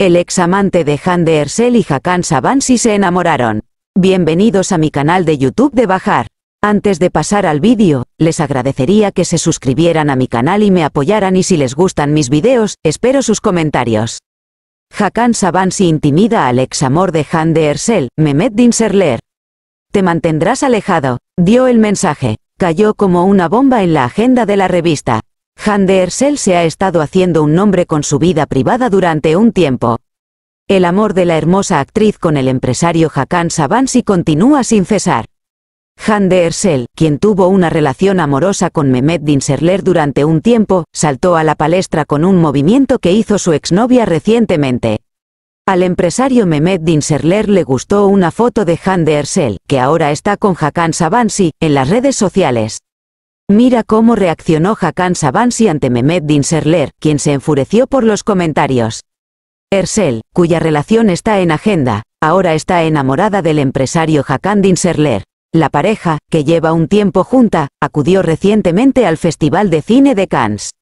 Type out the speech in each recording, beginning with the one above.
El ex amante de Han de Ersel y Hakan Sabansi se enamoraron. Bienvenidos a mi canal de YouTube de Bajar. Antes de pasar al vídeo, les agradecería que se suscribieran a mi canal y me apoyaran y si les gustan mis videos, espero sus comentarios. Hakan Sabansi intimida al ex amor de Han de Ersel, Mehmet Dinserler. Te mantendrás alejado, dio el mensaje, cayó como una bomba en la agenda de la revista. Han de Ersel se ha estado haciendo un nombre con su vida privada durante un tiempo. El amor de la hermosa actriz con el empresario Hakan Savansi continúa sin cesar. Han de Ersel, quien tuvo una relación amorosa con Mehmet Dinserler durante un tiempo, saltó a la palestra con un movimiento que hizo su exnovia recientemente. Al empresario Mehmet Dinserler le gustó una foto de Han de Ersel, que ahora está con Hakan Savansi, en las redes sociales. Mira cómo reaccionó Hakan Savansi ante Mehmet Dinserler, quien se enfureció por los comentarios. Ersel, cuya relación está en agenda, ahora está enamorada del empresario Hakan Dinserler. La pareja, que lleva un tiempo junta, acudió recientemente al Festival de Cine de Cannes.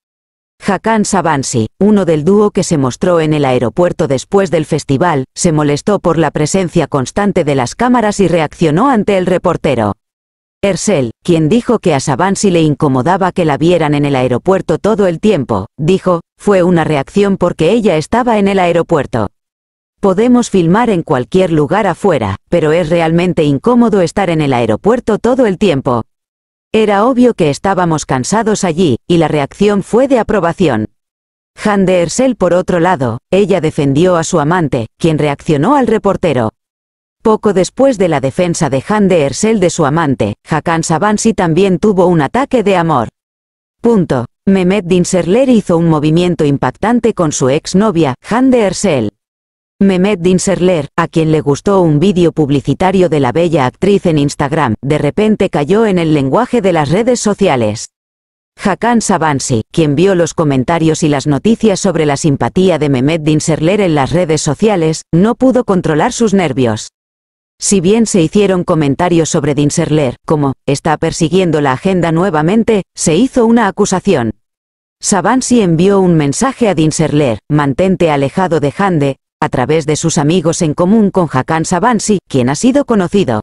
Hakan Savansi, uno del dúo que se mostró en el aeropuerto después del festival, se molestó por la presencia constante de las cámaras y reaccionó ante el reportero. Ersel, quien dijo que a Savansi le incomodaba que la vieran en el aeropuerto todo el tiempo, dijo, fue una reacción porque ella estaba en el aeropuerto. Podemos filmar en cualquier lugar afuera, pero es realmente incómodo estar en el aeropuerto todo el tiempo. Era obvio que estábamos cansados allí, y la reacción fue de aprobación. Han de Ersel por otro lado, ella defendió a su amante, quien reaccionó al reportero. Poco después de la defensa de Han de Ersel de su amante, Hakan Sabansi también tuvo un ataque de amor. Punto. Mehmet Dinserler hizo un movimiento impactante con su exnovia, Han de Ersel. Mehmet Dinserler, a quien le gustó un vídeo publicitario de la bella actriz en Instagram, de repente cayó en el lenguaje de las redes sociales. Hakan Sabansi, quien vio los comentarios y las noticias sobre la simpatía de Mehmet Dinserler en las redes sociales, no pudo controlar sus nervios. Si bien se hicieron comentarios sobre Dinserler, como, está persiguiendo la agenda nuevamente, se hizo una acusación. Savansi envió un mensaje a Dinserler, mantente alejado de Hande, a través de sus amigos en común con Hakan Savansi, quien ha sido conocido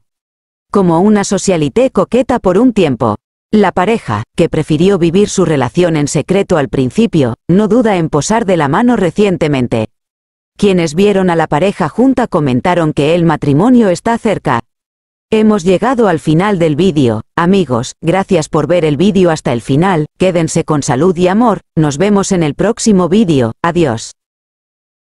como una socialité coqueta por un tiempo. La pareja, que prefirió vivir su relación en secreto al principio, no duda en posar de la mano recientemente. Quienes vieron a la pareja junta comentaron que el matrimonio está cerca. Hemos llegado al final del vídeo, amigos, gracias por ver el vídeo hasta el final, quédense con salud y amor, nos vemos en el próximo vídeo, adiós.